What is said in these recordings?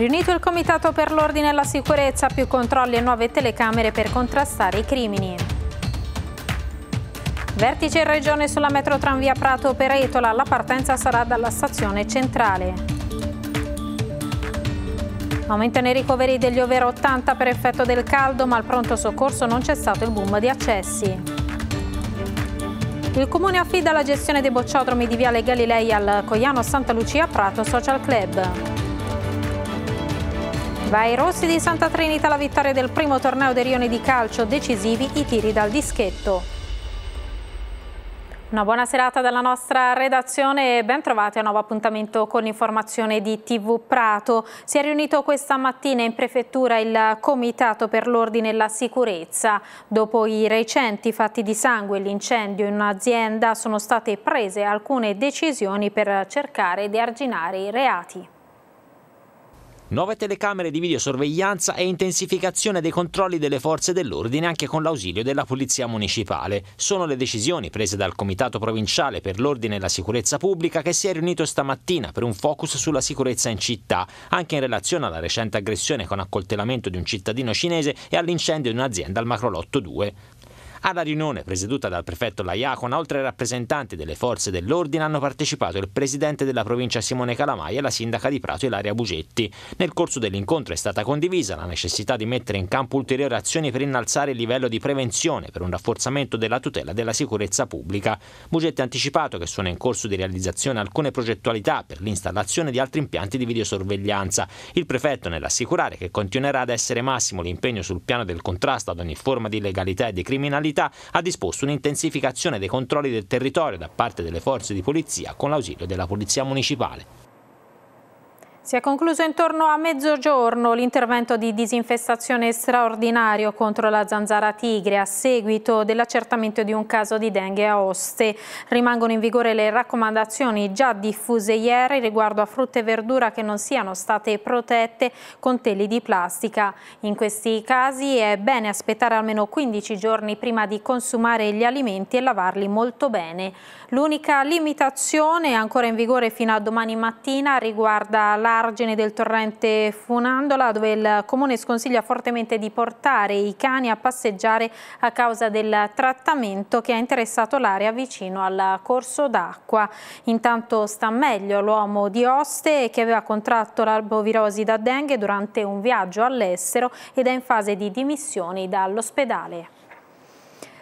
Riunito il Comitato per l'Ordine e la Sicurezza, più controlli e nuove telecamere per contrastare i crimini. Vertice in regione sulla metro tranvia Prato per Etola, la partenza sarà dalla stazione centrale. Aumentano i ricoveri degli over 80 per effetto del caldo, ma al pronto soccorso non c'è stato il boom di accessi. Il comune affida la gestione dei bocciodromi di Viale Galilei al Coiano Santa Lucia Prato Social Club. Va ai rossi di Santa Trinita la vittoria del primo torneo dei rioni di calcio decisivi i tiri dal dischetto. Una buona serata dalla nostra redazione e ben trovati a un nuovo appuntamento con l'informazione di TV Prato. Si è riunito questa mattina in prefettura il Comitato per l'Ordine e la Sicurezza. Dopo i recenti fatti di sangue e l'incendio in un'azienda sono state prese alcune decisioni per cercare di arginare i reati. Nuove telecamere di videosorveglianza e intensificazione dei controlli delle forze dell'ordine anche con l'ausilio della Polizia Municipale. Sono le decisioni prese dal Comitato Provinciale per l'Ordine e la Sicurezza Pubblica che si è riunito stamattina per un focus sulla sicurezza in città, anche in relazione alla recente aggressione con accoltellamento di un cittadino cinese e all'incendio di un'azienda al Macrolotto 2. Alla riunione presieduta dal prefetto Laiacona, oltre ai rappresentanti delle forze dell'ordine, hanno partecipato il presidente della provincia Simone Calamai e la sindaca di Prato Ilaria Bugetti. Nel corso dell'incontro è stata condivisa la necessità di mettere in campo ulteriori azioni per innalzare il livello di prevenzione per un rafforzamento della tutela della sicurezza pubblica. Bugetti ha anticipato che sono in corso di realizzazione alcune progettualità per l'installazione di altri impianti di videosorveglianza. Il prefetto nell'assicurare che continuerà ad essere massimo l'impegno sul piano del contrasto ad ogni forma di illegalità e di criminalità Autorità ha disposto un'intensificazione dei controlli del territorio da parte delle forze di polizia con l'ausilio della Polizia Municipale. Si è concluso intorno a mezzogiorno l'intervento di disinfestazione straordinario contro la zanzara tigre a seguito dell'accertamento di un caso di dengue a Oste. Rimangono in vigore le raccomandazioni già diffuse ieri riguardo a frutta e verdura che non siano state protette con teli di plastica. In questi casi è bene aspettare almeno 15 giorni prima di consumare gli alimenti e lavarli molto bene. L'unica limitazione ancora in vigore fino a domani mattina riguarda la margine del torrente Funandola dove il comune sconsiglia fortemente di portare i cani a passeggiare a causa del trattamento che ha interessato l'area vicino al corso d'acqua. Intanto sta meglio l'uomo di Oste che aveva contratto l'arbovirosi da dengue durante un viaggio all'estero ed è in fase di dimissioni dall'ospedale.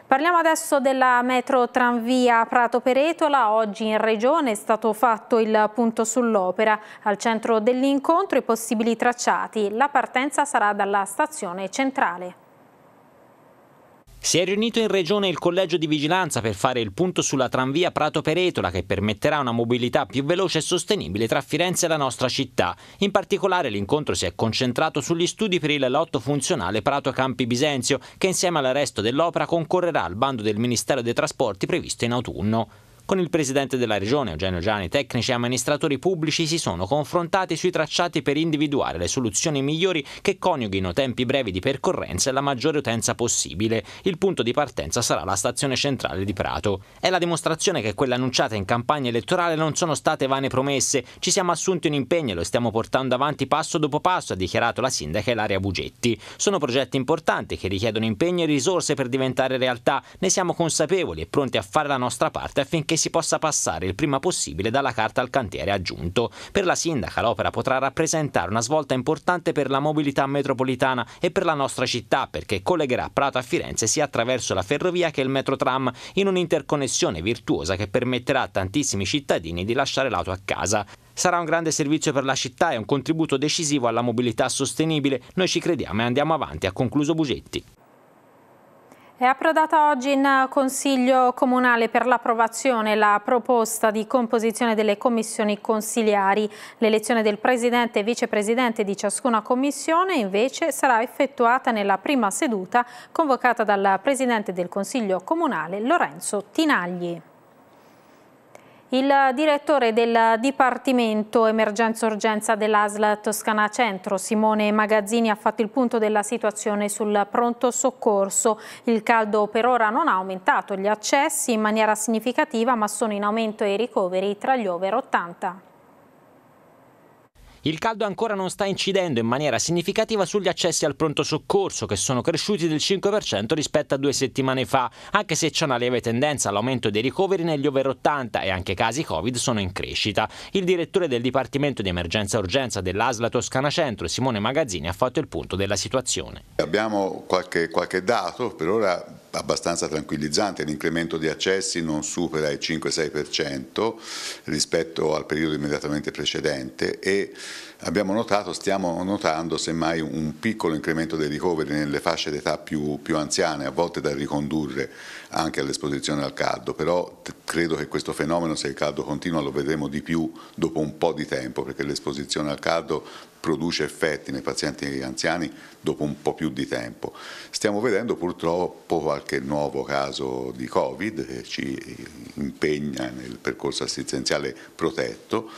Parliamo adesso della metro tranvia Prato Peretola. Oggi in regione è stato fatto il punto sull'opera. Al centro dell'incontro i possibili tracciati. La partenza sarà dalla stazione centrale. Si è riunito in regione il collegio di vigilanza per fare il punto sulla tranvia Prato Peretola che permetterà una mobilità più veloce e sostenibile tra Firenze e la nostra città. In particolare l'incontro si è concentrato sugli studi per il lotto funzionale Prato Campi Bisenzio che insieme al resto dell'opera concorrerà al bando del Ministero dei Trasporti previsto in autunno. Con il presidente della regione, Eugenio Giani, tecnici e amministratori pubblici si sono confrontati sui tracciati per individuare le soluzioni migliori che coniughino tempi brevi di percorrenza e la maggiore utenza possibile. Il punto di partenza sarà la stazione centrale di Prato. È la dimostrazione che quelle annunciate in campagna elettorale non sono state vane promesse. Ci siamo assunti un impegno e lo stiamo portando avanti passo dopo passo, ha dichiarato la sindaca Ilaria Bugetti. Sono progetti importanti che richiedono impegno e risorse per diventare realtà. Ne siamo consapevoli e pronti a fare la nostra parte affinché si possa passare il prima possibile dalla carta al cantiere aggiunto. Per la sindaca l'opera potrà rappresentare una svolta importante per la mobilità metropolitana e per la nostra città perché collegherà Prato a Firenze sia attraverso la ferrovia che il metrotram in un'interconnessione virtuosa che permetterà a tantissimi cittadini di lasciare l'auto a casa. Sarà un grande servizio per la città e un contributo decisivo alla mobilità sostenibile. Noi ci crediamo e andiamo avanti, ha concluso Bugetti. È approdata oggi in Consiglio Comunale per l'approvazione la proposta di composizione delle commissioni consiliari. L'elezione del Presidente e Vicepresidente di ciascuna commissione invece sarà effettuata nella prima seduta convocata dal Presidente del Consiglio Comunale Lorenzo Tinagli. Il direttore del Dipartimento Emergenza Urgenza dell'ASL Toscana Centro, Simone Magazzini, ha fatto il punto della situazione sul pronto soccorso. Il caldo per ora non ha aumentato gli accessi in maniera significativa, ma sono in aumento i ricoveri tra gli over 80. Il caldo ancora non sta incidendo in maniera significativa sugli accessi al pronto soccorso, che sono cresciuti del 5% rispetto a due settimane fa, anche se c'è una lieve tendenza all'aumento dei ricoveri negli over 80 e anche casi Covid sono in crescita. Il direttore del Dipartimento di Emergenza e Urgenza dell'Asla Toscana Centro, Simone Magazzini, ha fatto il punto della situazione. Abbiamo qualche, qualche dato, per ora abbastanza tranquillizzante, l'incremento di accessi non supera il 5-6% rispetto al periodo immediatamente precedente e abbiamo notato, stiamo notando semmai un piccolo incremento dei ricoveri nelle fasce d'età più, più, anziane, a volte da ricondurre anche all'esposizione al caldo, però credo che questo fenomeno, se il caldo continua, lo vedremo di più dopo un po' di tempo, perché l'esposizione al caldo produce effetti nei pazienti anziani dopo un po' più di tempo. Stiamo vedendo purtroppo qualche nuovo caso di Covid che ci impegna nel percorso assistenziale protetto,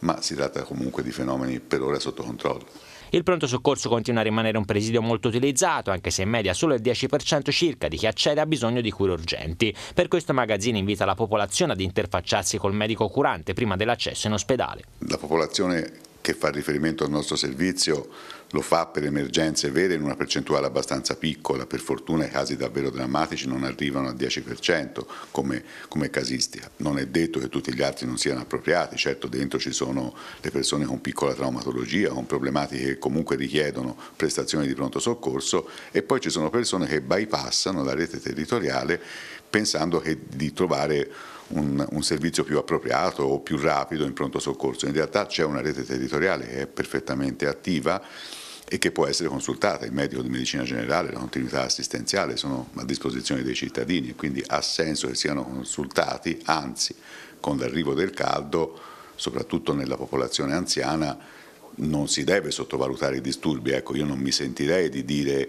ma si tratta comunque di fenomeni per ora sotto controllo. Il pronto soccorso continua a rimanere un presidio molto utilizzato, anche se in media solo il 10% circa di chi accede ha bisogno di cure urgenti. Per questo Magazzini invita la popolazione ad interfacciarsi col medico curante prima dell'accesso in ospedale. La popolazione che fa riferimento al nostro servizio lo fa per emergenze vere in una percentuale abbastanza piccola, per fortuna i casi davvero drammatici non arrivano al 10% come, come, casistica, non è detto che tutti gli altri non siano appropriati, certo dentro ci sono le persone con piccola traumatologia, con problematiche che comunque richiedono prestazioni di pronto soccorso e poi ci sono persone che bypassano la rete territoriale pensando che di trovare un, un servizio più appropriato o più rapido in pronto soccorso. In realtà c'è una rete territoriale che è perfettamente attiva e che può essere consultata, il medico di medicina generale, la continuità assistenziale sono a disposizione dei cittadini e quindi ha senso che siano consultati, anzi con l'arrivo del caldo, soprattutto nella popolazione anziana, non si deve sottovalutare i disturbi, ecco, io non mi sentirei di dire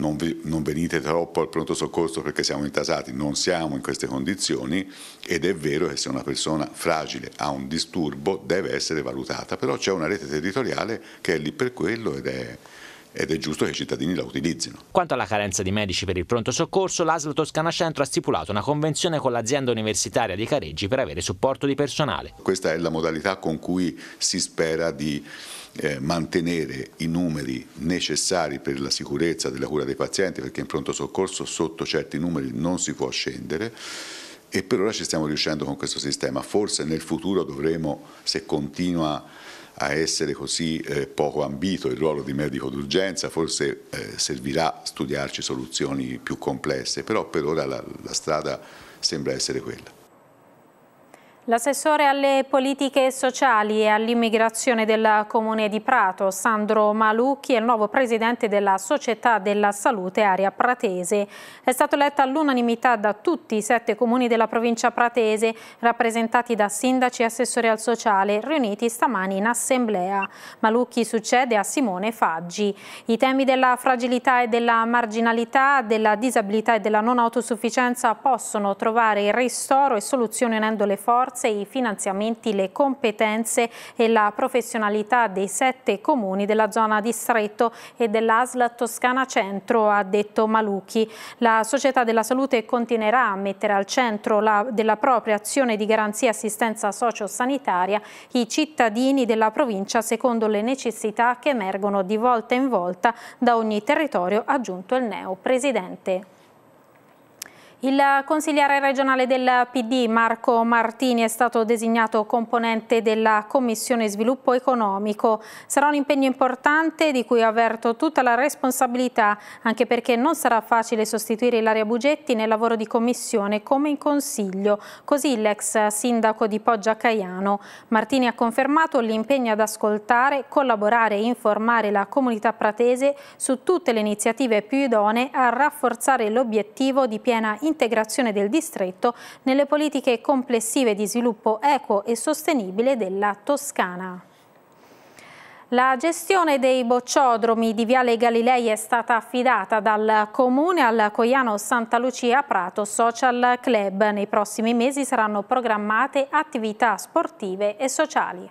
non, vi, non, venite troppo al pronto soccorso perché siamo intasati, non siamo in queste condizioni ed è vero che se una persona fragile ha un disturbo deve essere valutata, però c'è una rete territoriale che è lì per quello ed è, ed è giusto che i cittadini la utilizzino. Quanto alla carenza di medici per il pronto soccorso, l'ASL Toscana Centro ha stipulato una convenzione con l'azienda universitaria di Careggi per avere supporto di personale. Questa è la modalità con cui si spera di eh, mantenere i numeri necessari per la sicurezza della cura dei pazienti perché in pronto soccorso sotto certi numeri non si può scendere e per ora ci stiamo riuscendo con questo sistema. Forse nel futuro dovremo, se continua a essere così eh, poco ambito il ruolo di medico d'urgenza, forse eh, servirà studiarci soluzioni più complesse, però per ora la, la strada sembra essere quella. L'assessore alle politiche sociali e all'immigrazione del Comune di Prato, Sandro Malucchi, è il nuovo presidente della Società della Salute Aria Pratese. È stato eletto all'unanimità da tutti i sette comuni della provincia pratese, rappresentati da sindaci e assessori al sociale, riuniti stamani in assemblea. Malucchi succede a Simone Faggi. I temi della fragilità e della marginalità, della disabilità e della non autosufficienza possono trovare ristoro e soluzione unendo le forze risorse, i finanziamenti, le competenze e la professionalità dei sette comuni della zona distretto e dell'ASL Toscana Centro, ha detto Malucchi. La società della salute continuerà a mettere al centro la, della propria azione di garanzia e assistenza sociosanitaria i cittadini della provincia secondo le necessità che emergono di volta in volta da ogni territorio, ha aggiunto il neo presidente. Il consigliere regionale del PD Marco Martini è stato designato componente della Commissione Sviluppo Economico. Sarà un impegno importante di cui avverto tutta la responsabilità, anche perché non sarà facile sostituire Ilaria Bugetti nel lavoro di commissione come in consiglio, così l'ex sindaco di Poggia Caiano. Martini ha confermato l'impegno ad ascoltare, collaborare e informare la comunità pratese su tutte le iniziative più idonee a rafforzare l'obiettivo di piena integrazione integrazione del distretto nelle politiche complessive di sviluppo equo e sostenibile della Toscana. La gestione dei bocciodromi di Viale Galilei è stata affidata dal Comune al Coiano Santa Lucia Prato Social Club. Nei prossimi mesi saranno programmate attività sportive e sociali.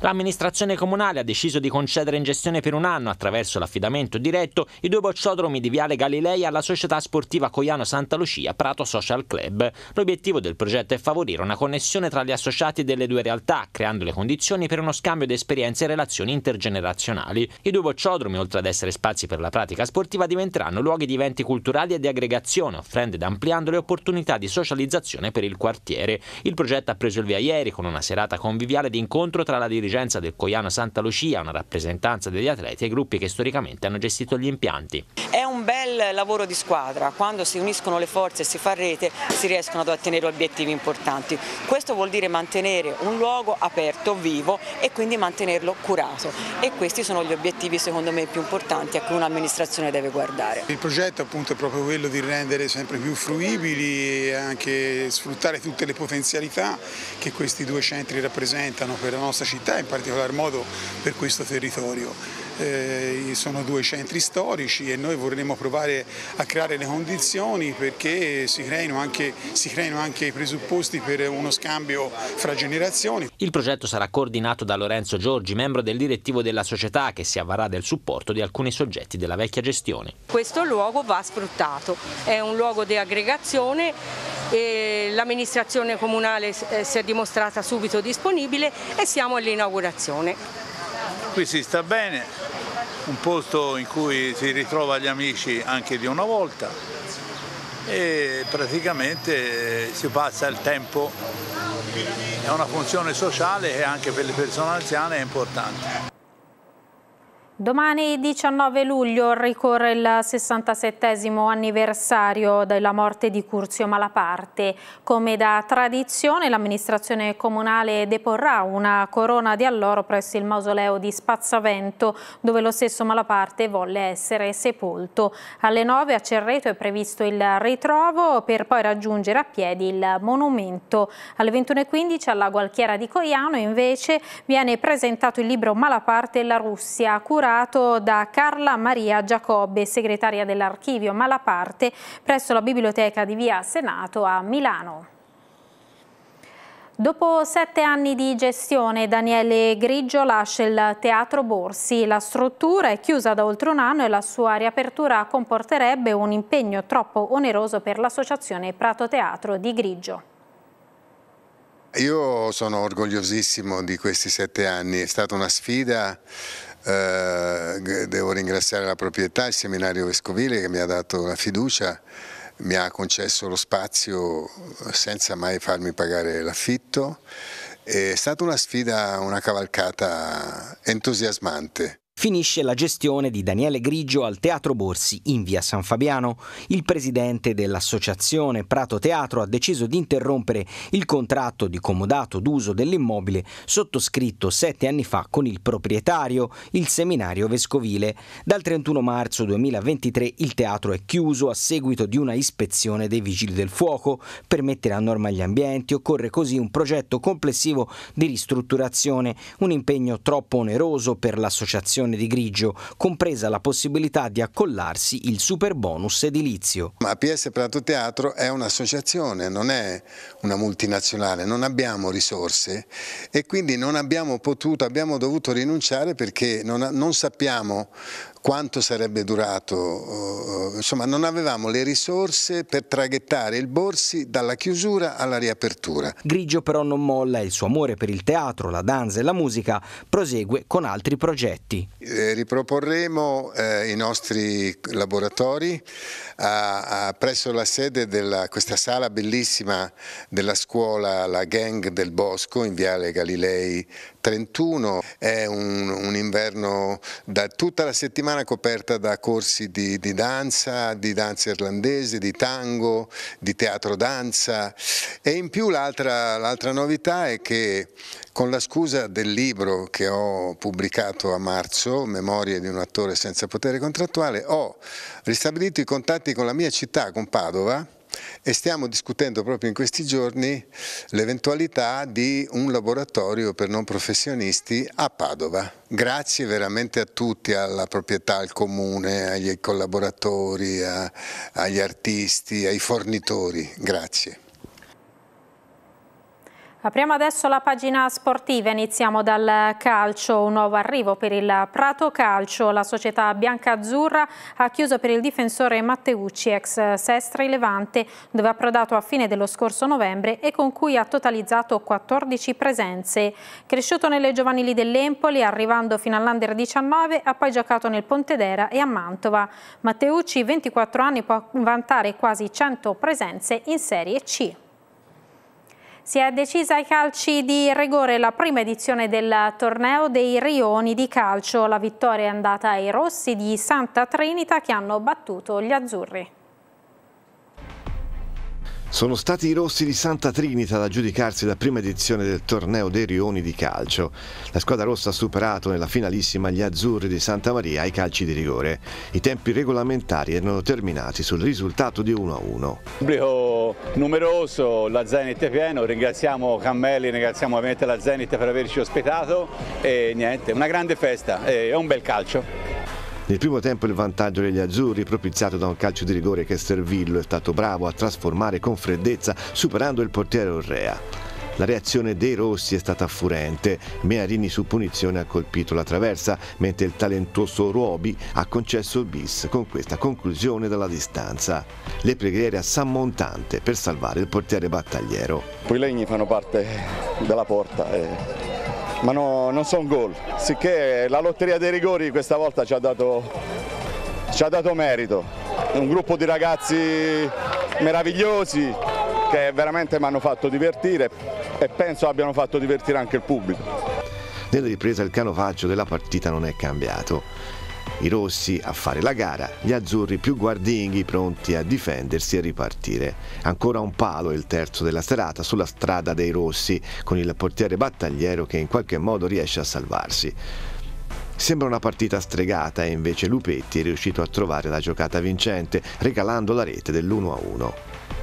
L'amministrazione comunale ha deciso di concedere in gestione per un anno, attraverso l'affidamento diretto, i due bocciodromi di Viale Galilei alla società sportiva Coiano Santa Lucia Prato Social Club. L'obiettivo del progetto è favorire una connessione tra gli associati delle due realtà, creando le condizioni per uno scambio di esperienze e relazioni intergenerazionali. I due bocciodromi, oltre ad essere spazi per la pratica sportiva, diventeranno luoghi di eventi culturali e di aggregazione, offrendo ed ampliando le opportunità di socializzazione per il quartiere. Il progetto ha preso il via ieri con una serata conviviale di incontro tra la direzione dirigenza del Coiano Santa Lucia, una rappresentanza degli atleti e gruppi che storicamente hanno gestito gli impianti. È un bel lavoro di squadra, quando si uniscono le forze e si fa rete si riescono ad ottenere obiettivi importanti. Questo vuol dire mantenere un luogo aperto, vivo e quindi mantenerlo curato e questi sono gli obiettivi secondo me più importanti a cui un'amministrazione deve guardare. Il progetto appunto è proprio quello di rendere sempre più fruibili e anche sfruttare tutte le potenzialità che questi due centri rappresentano per la nostra città in particolar modo per questo territorio eh, sono due centri storici e noi vorremmo provare a creare le condizioni perché si creino anche, si creino anche i presupposti per uno scambio fra generazioni. Il progetto sarà coordinato da Lorenzo Giorgi, membro del direttivo della società che si avvarrà del supporto di alcuni soggetti della vecchia gestione. Questo luogo va sfruttato, è un luogo di aggregazione E l'amministrazione comunale eh, si è dimostrata subito disponibile e siamo all'inaugurazione. Qui si sta bene, un posto in cui si ritrova gli amici anche di una volta e praticamente si passa il tempo. È una funzione sociale che anche per le persone anziane è importante. Domani 19 luglio ricorre il 67 anniversario della morte di Curzio Malaparte. Come da tradizione l'amministrazione comunale deporrà una corona di alloro presso il mausoleo di Spazzavento dove lo stesso Malaparte volle essere sepolto. Alle 9 a Cerreto è previsto il ritrovo per poi raggiungere a piedi il monumento. Alle 21.15 alla Gualchiera di Coiano invece viene presentato il libro Malaparte e la Russia, cura elaborato da Carla Maria Giacobbe, segretaria dell'archivio Malaparte presso la biblioteca di Via Senato a Milano. Dopo sette anni di gestione, Daniele Grigio lascia il Teatro Borsi. La struttura è chiusa da oltre un anno e la sua riapertura comporterebbe un impegno troppo oneroso per l'associazione Prato Teatro di Grigio. Io sono orgogliosissimo di questi sette anni, è stata una sfida eh, devo ringraziare la proprietà, il seminario vescovile che mi ha dato la fiducia, mi ha concesso lo spazio senza mai farmi pagare l'affitto. È stata una sfida, una cavalcata entusiasmante finisce la gestione di Daniele Grigio al Teatro Borsi in via San Fabiano. Il presidente dell'associazione Prato Teatro ha deciso di interrompere il contratto di comodato d'uso dell'immobile sottoscritto sette anni fa con il proprietario, il seminario vescovile. Dal 31 marzo 2023 il teatro è chiuso a seguito di una ispezione dei vigili del fuoco. Per mettere a norma gli ambienti occorre così un progetto complessivo di ristrutturazione, un impegno troppo oneroso per l'associazione zone di grigio, compresa la possibilità di accollarsi il super bonus edilizio. Ma PS Prato Teatro è un'associazione, non è una multinazionale, non abbiamo risorse e quindi non abbiamo potuto, abbiamo dovuto rinunciare perché non, non sappiamo quanto sarebbe durato, eh, eh, insomma non avevamo le risorse per traghettare il Borsi dalla chiusura alla riapertura. Grigio però non molla e il suo amore per il teatro, la danza e la musica prosegue con altri progetti. Eh, riproporremo eh, i nostri laboratori a, a, presso la sede di questa sala bellissima della scuola La Gang del Bosco in Viale Galilei 31, è un, un inverno da tutta la settimana coperta da corsi di, di danza, di danza irlandese, di tango, di teatro danza e in più l'altra novità è che con la scusa del libro che ho pubblicato a marzo, Memorie di un attore senza potere contrattuale, ho ristabilito i contatti con la mia città, con Padova, e stiamo discutendo proprio in questi giorni l'eventualità di un laboratorio per non professionisti a Padova. Grazie veramente a tutti, alla proprietà, al comune, agli collaboratori, a, agli artisti, ai fornitori. Grazie. Apriamo adesso la pagina sportiva, iniziamo dal calcio, un nuovo arrivo per il Prato Calcio, la società bianca-azzurra ha chiuso per il difensore Matteucci, ex Sestri Levante, dove ha approdato a fine dello scorso novembre e con cui ha totalizzato 14 presenze. Cresciuto nelle giovanili dell'Empoli, arrivando fino all'Under 19, ha poi giocato nel Pontedera e a Mantova. Matteucci, 24 anni, può vantare quasi 100 presenze in Serie C. Si è decisa ai calci di rigore la prima edizione del torneo dei rioni di calcio. La vittoria è andata ai rossi di Santa Trinita che hanno battuto gli azzurri. Sono stati i rossi di Santa Trinita ad aggiudicarsi la prima edizione del torneo dei Rioni di calcio. La squadra rossa ha superato nella finalissima gli azzurri di Santa Maria ai calci di rigore. I tempi regolamentari erano terminati sul risultato di 1-1. Pubblico numeroso, la Zenit è pieno, ringraziamo Cammelli, ringraziamo ovviamente la Zenit per averci ospitato e niente, una grande festa e un bel calcio. Nel primo tempo il vantaggio degli azzurri, propiziato da un calcio di rigore che Servillo è stato bravo a trasformare con freddezza, superando il portiere Orrea. La reazione dei rossi è stata furente. Mearini su punizione ha colpito la traversa, mentre il talentuoso Ruobi ha concesso il bis con questa conclusione dalla distanza. Le preghiere a San Montante per salvare il portiere battagliero. Poi legni fanno parte della porta e ma no, non sono gol, sicché la lotteria dei rigori questa volta ci ha dato, ci ha dato merito, un gruppo di ragazzi meravigliosi che veramente mi hanno fatto divertire e penso abbiano fatto divertire anche il pubblico. Nella ripresa il piano faccio della partita non è cambiato i rossi a fare la gara, gli azzurri più guardinghi pronti a difendersi e ripartire. Ancora un palo il terzo della serata sulla strada dei rossi, con il portiere battagliero che in qualche modo riesce a salvarsi. Sembra una partita stregata e invece Lupetti è riuscito a trovare la giocata vincente, regalando la rete dell'1-1.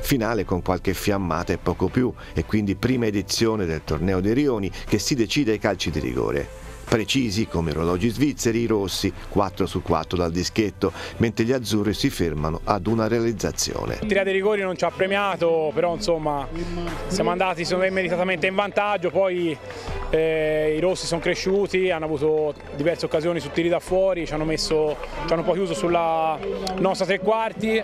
Finale con qualche fiammata e poco più, e quindi prima edizione del torneo dei Rioni che si decide ai calci di rigore precisi come orologi svizzeri, i rossi 4 su 4 dal dischetto, mentre gli azzurri si fermano ad una realizzazione. La tirata di rigori non ci ha premiato, però insomma siamo andati secondo meritatamente in vantaggio, poi eh, i rossi sono cresciuti, hanno avuto diverse occasioni su tiri da fuori, ci hanno, messo, ci hanno un po' chiuso sulla nostra tre quarti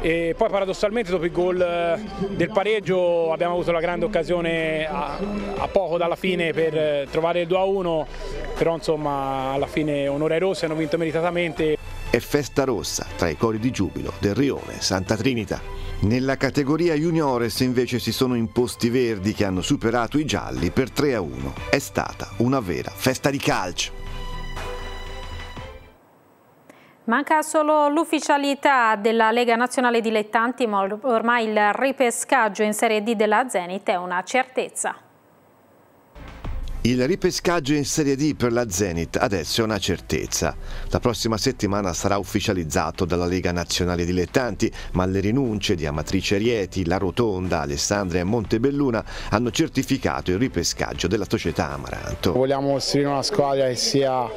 e poi paradossalmente dopo il gol eh, del pareggio abbiamo avuto la grande occasione a, a poco dalla fine per eh, trovare il 2-1 però insomma alla fine onore ai rossi hanno vinto meritatamente. È festa rossa tra i cori di giubilo del Rione Santa Trinita. Nella categoria juniores invece si sono imposti verdi che hanno superato i gialli per 3 a 1. È stata una vera festa di calcio. Manca solo l'ufficialità della Lega Nazionale Dilettanti, ma ormai il ripescaggio in Serie D della Zenit è una certezza. Il ripescaggio in Serie D per la Zenit adesso è una certezza. La prossima settimana sarà ufficializzato dalla Lega Nazionale Dilettanti, ma le rinunce di Amatrice Rieti, La Rotonda, Alessandria e Montebelluna hanno certificato il ripescaggio della società Amaranto. Vogliamo costruire una squadra che sia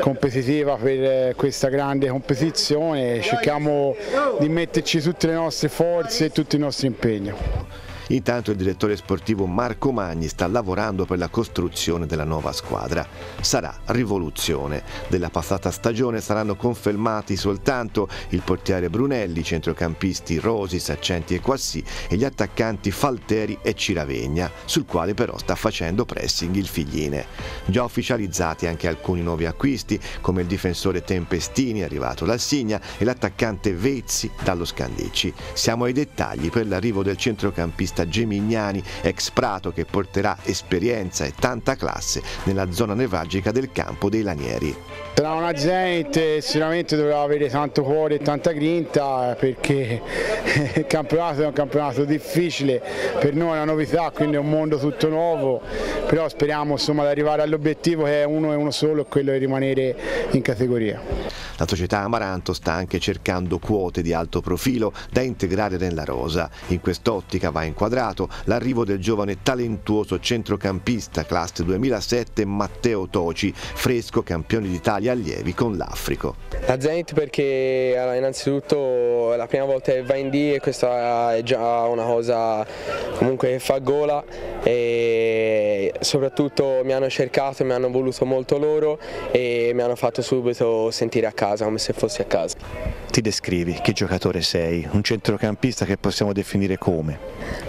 competitiva per eh, questa grande competizione, cerchiamo di metterci tutte le nostre forze e tutto il nostro impegno. Intanto il direttore sportivo Marco Magni sta lavorando per la costruzione della nuova squadra. Sarà rivoluzione. Della passata stagione saranno confermati soltanto il portiere Brunelli, i centrocampisti Rosi, Saccenti e Quassì e gli attaccanti Falteri e Ciravegna, sul quale però sta facendo pressing il Figline. Già ufficializzati anche alcuni nuovi acquisti, come il difensore Tempestini arrivato da Signa e l'attaccante Vezzi dallo Scandicci. Siamo ai dettagli per l'arrivo del centrocampista regista Gemignani, ex Prato, che porterà esperienza e tanta classe nella zona nevralgica del campo dei Lanieri. Sarà una gente sicuramente dovrà avere tanto cuore e tanta grinta perché il campionato è un campionato difficile, per noi è una novità, quindi è un mondo tutto nuovo, però speriamo insomma, di arrivare all'obiettivo che è uno e uno solo, quello di rimanere in categoria. La società Amaranto sta anche cercando quote di alto profilo da integrare nella rosa. In quest'ottica va in 4 quadrato, l'arrivo del giovane talentuoso centrocampista classe 2007 Matteo Toci, fresco campione d'Italia allievi con l'Africo. La Zenit perché allora, innanzitutto è la prima volta che va in D e questa è già una cosa comunque che fa gola e soprattutto mi hanno cercato, mi hanno voluto molto loro e mi hanno fatto subito sentire a casa come se fossi a casa ti descrivi? Che giocatore sei? Un centrocampista che possiamo definire come?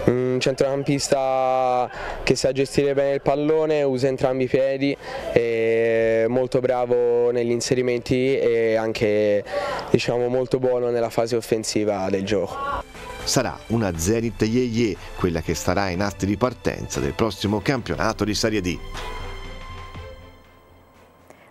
Un centrocampista che sa gestire bene il pallone, usa entrambi i piedi, è molto bravo negli inserimenti e anche diciamo, molto buono nella fase offensiva del gioco sarà una Zenit Ye quella che starà in atti di partenza del prossimo campionato di Serie D.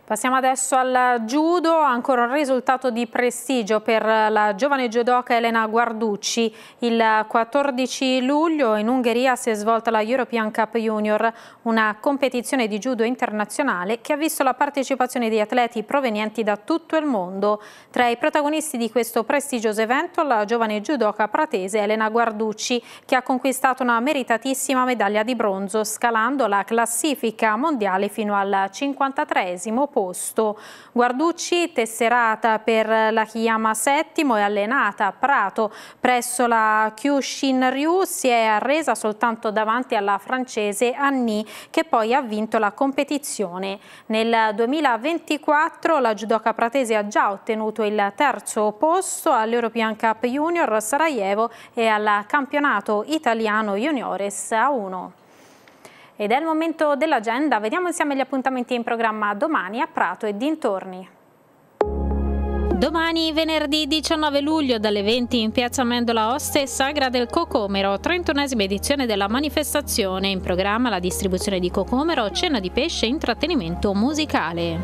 Passiamo adesso al judo, ancora un risultato di prestigio per la giovane judoka Elena Guarducci. Il 14 luglio in Ungheria si è svolta la European Cup Junior, una competizione di judo internazionale che ha visto la partecipazione di atleti provenienti da tutto il mondo. Tra i protagonisti di questo prestigioso evento la giovane judoka pratese Elena Guarducci che ha conquistato una meritatissima medaglia di bronzo scalando la classifica mondiale fino al 53 punto posto. Guarducci, tesserata per la Chiama VII e allenata a Prato presso la Kyushin Ryu, si è arresa soltanto davanti alla francese Annie che poi ha vinto la competizione. Nel 2024 la judoka pratese ha già ottenuto il terzo posto all'European Cup Junior Sarajevo e al campionato italiano Juniores A1. Ed è il momento dell'agenda, vediamo insieme gli appuntamenti in programma domani a Prato e dintorni. Domani, venerdì 19 luglio, dalle 20 in piazza Mendola Oste, Sagra del Cocomero, 31esima edizione della manifestazione. In programma la distribuzione di cocomero, cena di pesce e intrattenimento musicale.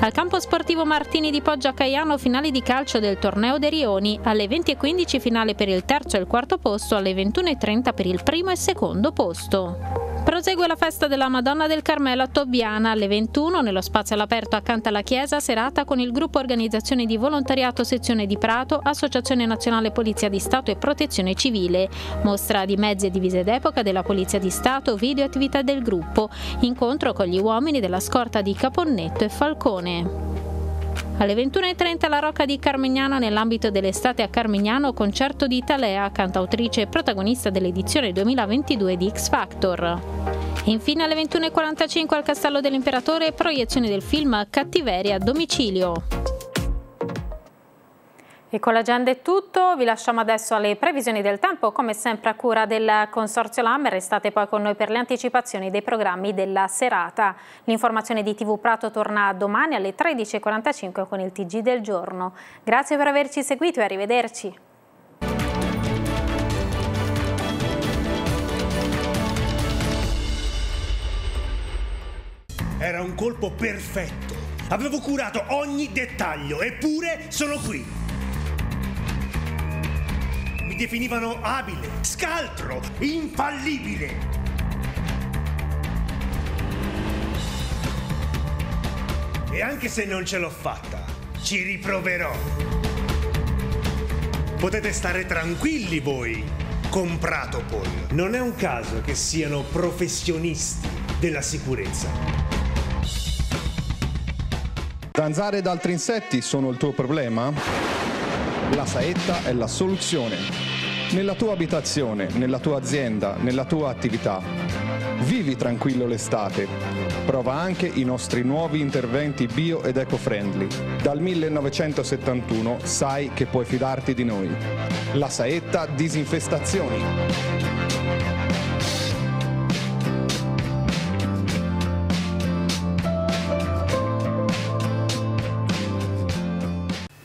Al campo sportivo Martini di Poggia Caiano, finali di calcio del torneo De Rioni, alle 20.15 finale per il terzo e il quarto posto, alle 21.30 per il primo e secondo posto. Prosegue la festa della Madonna del Carmelo a Tobbiana alle 21 nello spazio all'aperto accanto alla chiesa serata con il gruppo Organizzazione di Volontariato Sezione di Prato, Associazione Nazionale Polizia di Stato e Protezione Civile, mostra di mezzi e divise d'epoca della Polizia di Stato, video e attività del gruppo, incontro con gli uomini della scorta di Caponnetto e Falcone. Alle 21.30 la Rocca di Carmignano nell'ambito dell'estate a Carmignano concerto di Italea, cantautrice e protagonista dell'edizione 2022 di X Factor. Infine alle 21.45 al Castello dell'Imperatore proiezione del film Cattiveria a domicilio. E con l'agenda è tutto, vi lasciamo adesso alle previsioni del tempo, come sempre a cura del Consorzio LAM, restate poi con noi per le anticipazioni dei programmi della serata. L'informazione di TV Prato torna domani alle 13.45 con il TG del giorno. Grazie per averci seguito e arrivederci. Era un colpo perfetto. Avevo curato ogni dettaglio, eppure sono qui definivano abile, scaltro, infallibile. E anche se non ce l'ho fatta, ci riproverò. Potete stare tranquilli voi, comprato poi. Non è un caso che siano professionisti della sicurezza. Zanzare ed altri insetti sono il tuo problema? La saetta è la soluzione nella tua abitazione, nella tua azienda, nella tua attività. Vivi tranquillo l'estate. Prova anche i nostri nuovi interventi bio ed eco-friendly. Dal 1971 sai che puoi fidarti di noi. La Saetta Disinfestazioni.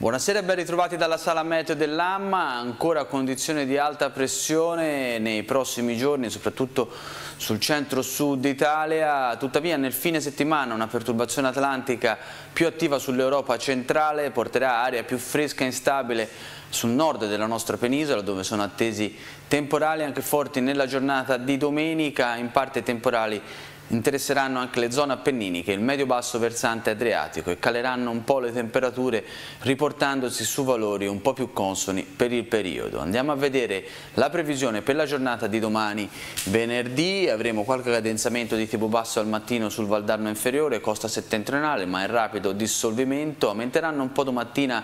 Buonasera e ben ritrovati dalla sala meteo dell'Amma, ancora condizioni di alta pressione nei prossimi giorni, soprattutto sul centro-sud Italia, tuttavia nel fine settimana una perturbazione atlantica più attiva sull'Europa centrale porterà aria più fresca e instabile sul nord della nostra penisola dove sono attesi temporali anche forti nella giornata di domenica, in parte temporali Interesseranno anche le zone appenniniche, il medio-basso versante adriatico e caleranno un po' le temperature riportandosi su valori un po' più consoni per il periodo. Andiamo a vedere la previsione per la giornata di domani venerdì, avremo qualche cadenzamento di tipo basso al mattino sul Valdarno inferiore, costa settentrionale ma in rapido dissolvimento, aumenteranno un po' domattina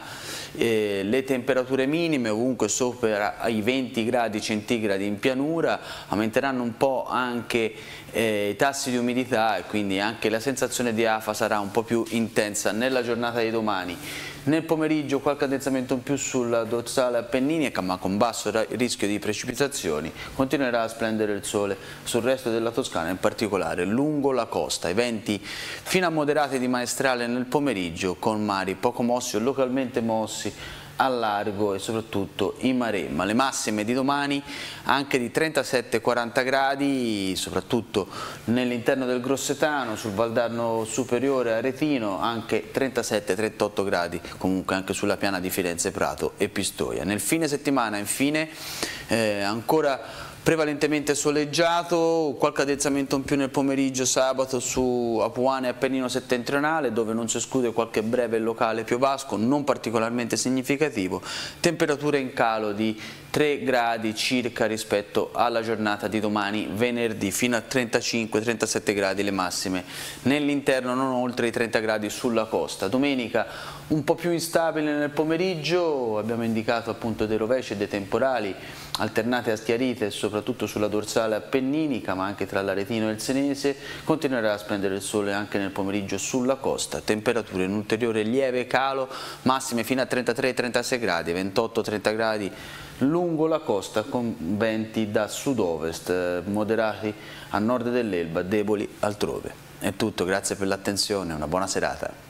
eh, le temperature minime ovunque sopra i 20 gradi centigradi in pianura, aumenteranno un po' anche eh, i tassi di umidità e quindi anche la sensazione di afa sarà un po' più intensa nella giornata di domani. Nel pomeriggio qualche addensamento in più sulla dorsale appenninica ma con basso rischio di precipitazioni continuerà a splendere il sole sul resto della Toscana in particolare lungo la costa i venti fino a moderati di maestrale nel pomeriggio con mari poco mossi o localmente mossi a largo e soprattutto in Maremma. Le massime di domani anche di 37-40 gradi, soprattutto nell'interno del Grossetano, sul Valdarno superiore a Retino, anche 37-38 gradi, comunque anche sulla piana di Firenze, Prato e Pistoia. Nel fine settimana infine eh, ancora prevalentemente soleggiato, qualche addensamento in più nel pomeriggio sabato su Apuane e Appennino settentrionale dove non si esclude qualche breve locale piovasco non particolarmente significativo, temperature in calo di 3 gradi circa rispetto alla giornata di domani venerdì fino a 35-37 gradi le massime, nell'interno non oltre i 30 gradi sulla costa, domenica un po' più instabile nel pomeriggio, abbiamo indicato appunto dei rovesci e dei temporali alternate a schiarite soprattutto sulla dorsale appenninica ma anche tra l'Aretino e il Senese, continuerà a splendere il sole anche nel pomeriggio sulla costa, temperature in ulteriore lieve calo, massime fino a 33-36 gradi, 28-30 gradi lungo la costa con venti da sud-ovest, moderati a nord dell'Elba, deboli altrove. È tutto, grazie per l'attenzione, una buona serata.